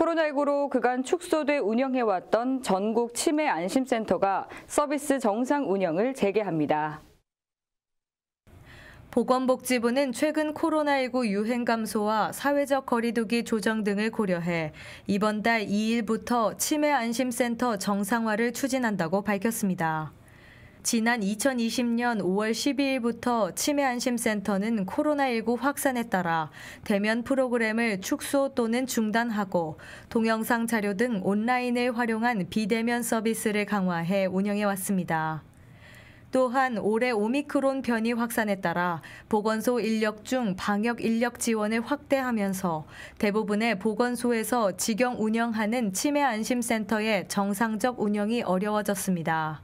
코로나19로 그간 축소돼 운영해왔던 전국 치매 안심센터가 서비스 정상 운영을 재개합니다. 보건복지부는 최근 코로나19 유행 감소와 사회적 거리두기 조정 등을 고려해 이번 달 2일부터 치매 안심센터 정상화를 추진한다고 밝혔습니다. 지난 2020년 5월 12일부터 치매안심센터는 코로나19 확산에 따라 대면 프로그램을 축소 또는 중단하고 동영상 자료 등 온라인을 활용한 비대면 서비스를 강화해 운영해 왔습니다. 또한 올해 오미크론 변이 확산에 따라 보건소 인력 중 방역 인력 지원을 확대하면서 대부분의 보건소에서 직영 운영하는 치매 안심센터의 정상적 운영이 어려워졌습니다.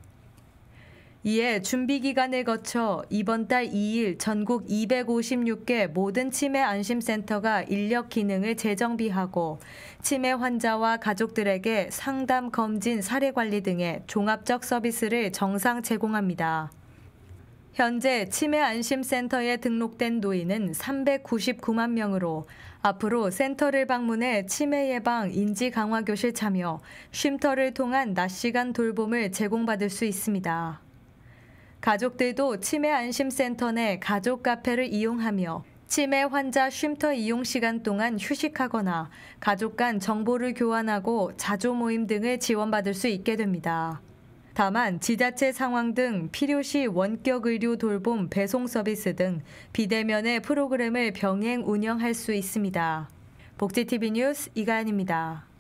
이에 준비 기간을 거쳐 이번 달 2일 전국 256개 모든 치매 안심센터가 인력 기능을 재정비하고 치매 환자와 가족들에게 상담 검진 사례 관리 등의 종합적 서비스를 정상 제공합니다. 현재 치매안심센터에 등록된 노인은 399만 명으로 앞으로 센터를 방문해 치매 예방 인지 강화 교실 참여, 쉼터를 통한 낮 시간 돌봄을 제공받을 수 있습니다. 가족들도 치매 안심센터 내 가족 카페를 이용하며 치매 환자 쉼터 이용 시간 동안 휴식하거나 가족 간 정보를 교환하고 자조 모임 등을 지원받을 수 있게 됩니다. 다만 지자체 상황 등 필요시 원격 의료 돌봄 배송 서비스 등 비대면의 프로그램을 병행 운영할 수 있습니다. 복지TV 뉴스 이가은입니다.